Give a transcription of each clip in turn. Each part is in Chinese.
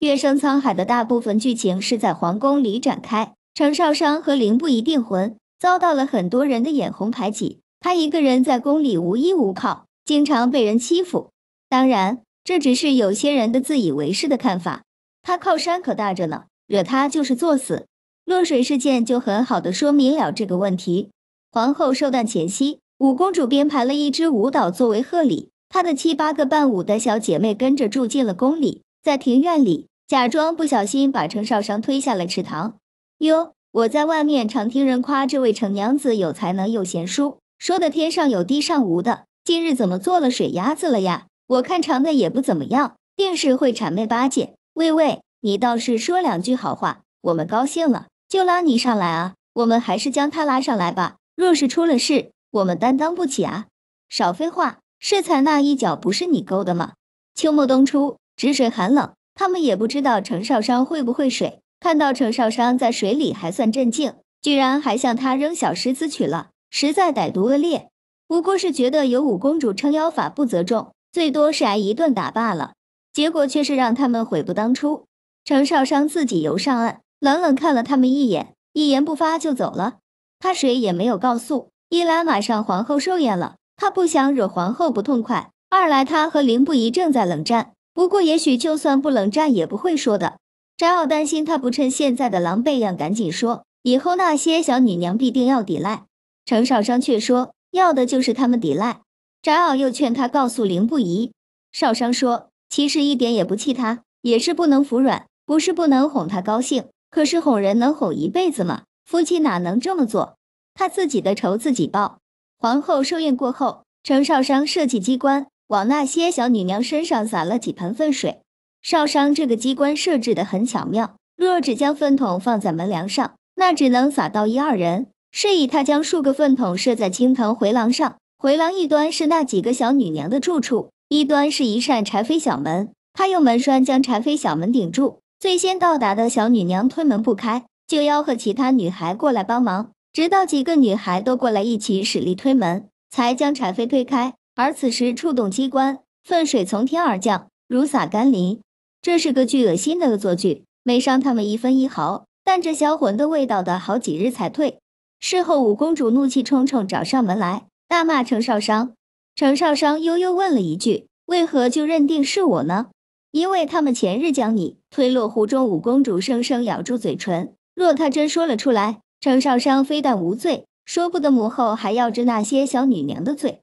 《月升沧海》的大部分剧情是在皇宫里展开。程少商和灵不一订婚，遭到了很多人的眼红排挤。他一个人在宫里无依无靠，经常被人欺负。当然，这只是有些人的自以为是的看法。他靠山可大着呢，惹他就是作死。落水事件就很好的说明了这个问题。皇后寿诞前夕，五公主编排了一支舞蹈作为贺礼，她的七八个伴舞的小姐妹跟着住进了宫里，在庭院里。假装不小心把程少商推下了池塘。哟，我在外面常听人夸这位程娘子有才能又贤淑，说的天上有地上无的。今日怎么做了水鸭子了呀？我看长得也不怎么样，定是会谄媚八戒。喂喂，你倒是说两句好话，我们高兴了就拉你上来啊。我们还是将他拉上来吧，若是出了事，我们担当不起啊。少废话，世才那一脚不是你勾的吗？秋末冬初，止水寒冷。他们也不知道程少商会不会水，看到程少商在水里还算镇静，居然还向他扔小石子去了，实在歹毒恶劣。不过是觉得有五公主撑腰，法不责众，最多是挨一顿打罢了。结果却是让他们悔不当初。程少商自己游上岸，冷冷看了他们一眼，一言不发就走了。他谁也没有告诉。一来马上皇后寿宴了，他不想惹皇后不痛快；二来他和林不疑正在冷战。不过，也许就算不冷战，也不会说的。翟傲担心他不趁现在的狼狈样，赶紧说，以后那些小女娘必定要抵赖。程少商却说，要的就是他们抵赖。翟傲又劝他告诉林不疑，少商说，其实一点也不气他，也是不能服软，不是不能哄他高兴，可是哄人能哄一辈子吗？夫妻哪能这么做？他自己的仇自己报。皇后寿宴过后，程少商设计机关。往那些小女娘身上洒了几盆粪水。少商这个机关设置的很巧妙，若只将粪桶放在门梁上，那只能洒到一二人。是以他将数个粪桶设在青藤回廊上，回廊一端是那几个小女娘的住处，一端是一扇柴扉小门。他用门栓将柴扉小门顶住。最先到达的小女娘推门不开，就吆喝其他女孩过来帮忙，直到几个女孩都过来一起使力推门，才将柴扉推开。而此时触动机关，粪水从天而降，如洒甘霖。这是个巨恶心的恶作剧，没伤他们一分一毫，但这销魂的味道得好几日才退。事后五公主怒气冲冲找上门来，大骂程少商。程少商悠悠问了一句：“为何就认定是我呢？”因为他们前日将你推落湖中，五公主生生咬住嘴唇。若她真说了出来，程少商非但无罪，说不得母后还要治那些小女娘的罪。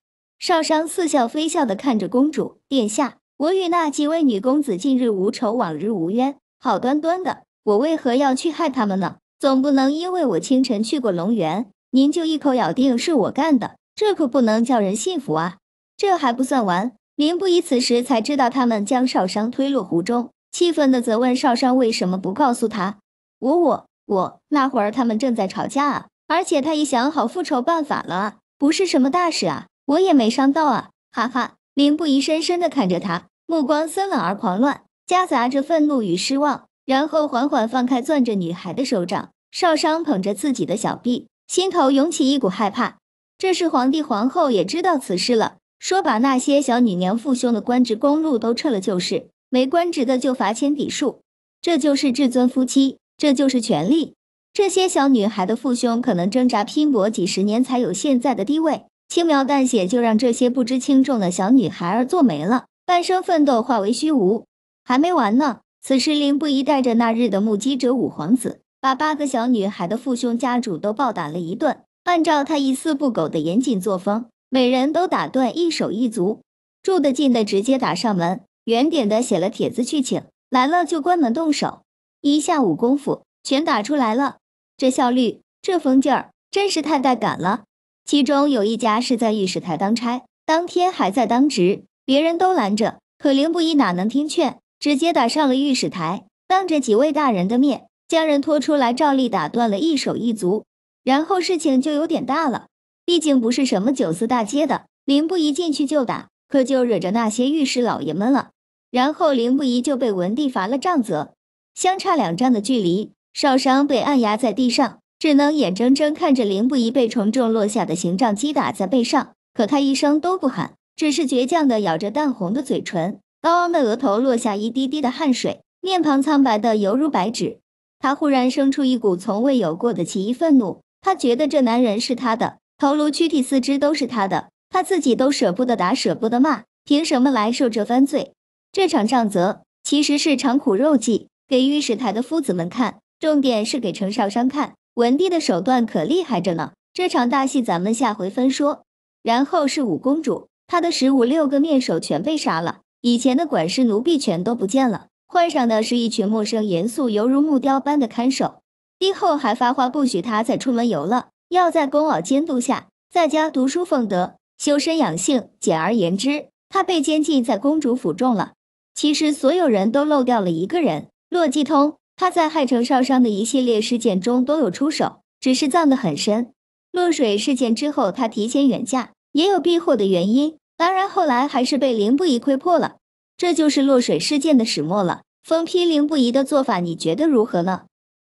少商似笑非笑地看着公主殿下：“我与那几位女公子近日无仇，往日无冤，好端端的，我为何要去害他们呢？总不能因为我清晨去过龙园，您就一口咬定是我干的？这可不能叫人信服啊！这还不算完，林不疑此时才知道他们将少商推入湖中，气愤地责问少商为什么不告诉他：我我我，那会儿他们正在吵架啊，而且他已想好复仇办法了，不是什么大事啊。”我也没伤到啊，哈哈！林不疑深深的看着他，目光森冷而狂乱，夹杂着愤怒与失望，然后缓缓放开攥着女孩的手掌。少商捧着自己的小臂，心头涌起一股害怕。这是皇帝皇后也知道此事了，说把那些小女娘父兄的官职公禄都撤了就是，没官职的就罚钱抵数。这就是至尊夫妻，这就是权力。这些小女孩的父兄可能挣扎拼搏几十年才有现在的地位。轻描淡写就让这些不知轻重的小女孩儿作没了，半生奋斗化为虚无。还没完呢。此时林不一带着那日的目击者五皇子，把八个小女孩的父兄家主都暴打了一顿。按照他一丝不苟的严谨作风，每人都打断一手一足。住的近的直接打上门，远点的写了帖子去请来了就关门动手。一下午功夫全打出来了，这效率，这疯劲儿，真是太带感了。其中有一家是在御史台当差，当天还在当值，别人都拦着，可林不一哪能听劝，直接打上了御史台，当着几位大人的面，将人拖出来，照例打断了一手一足，然后事情就有点大了，毕竟不是什么酒肆大街的，林不一进去就打，可就惹着那些御史老爷们了，然后林不一就被文帝罚了杖责，相差两丈的距离，少商被按压在地上。只能眼睁睁看着林不疑被重重落下的刑杖击打在背上，可他一声都不喊，只是倔强的咬着淡红的嘴唇，高昂的额头落下一滴滴的汗水，面庞苍白的犹如白纸。他忽然生出一股从未有过的奇异愤怒，他觉得这男人是他的头颅、躯体、四肢都是他的，他自己都舍不得打、舍不得骂，凭什么来受这番罪？这场杖责其实是尝苦肉计，给御史台的夫子们看，重点是给程少商看。文帝的手段可厉害着呢，这场大戏咱们下回分说。然后是五公主，她的十五六个面首全被杀了，以前的管事奴婢全都不见了，换上的是一群陌生、严肃，犹如木雕般的看守。帝后还发话，不许她再出门游了，要在宫老监督下，在家读书奉德，修身养性。简而言之，她被监禁在公主府中了。其实所有人都漏掉了一个人——洛继通。他在害城少商的一系列事件中都有出手，只是藏得很深。落水事件之后，他提前远嫁，也有避祸的原因。当然，后来还是被凌不疑窥破了。这就是落水事件的始末了。封批凌不疑的做法，你觉得如何呢？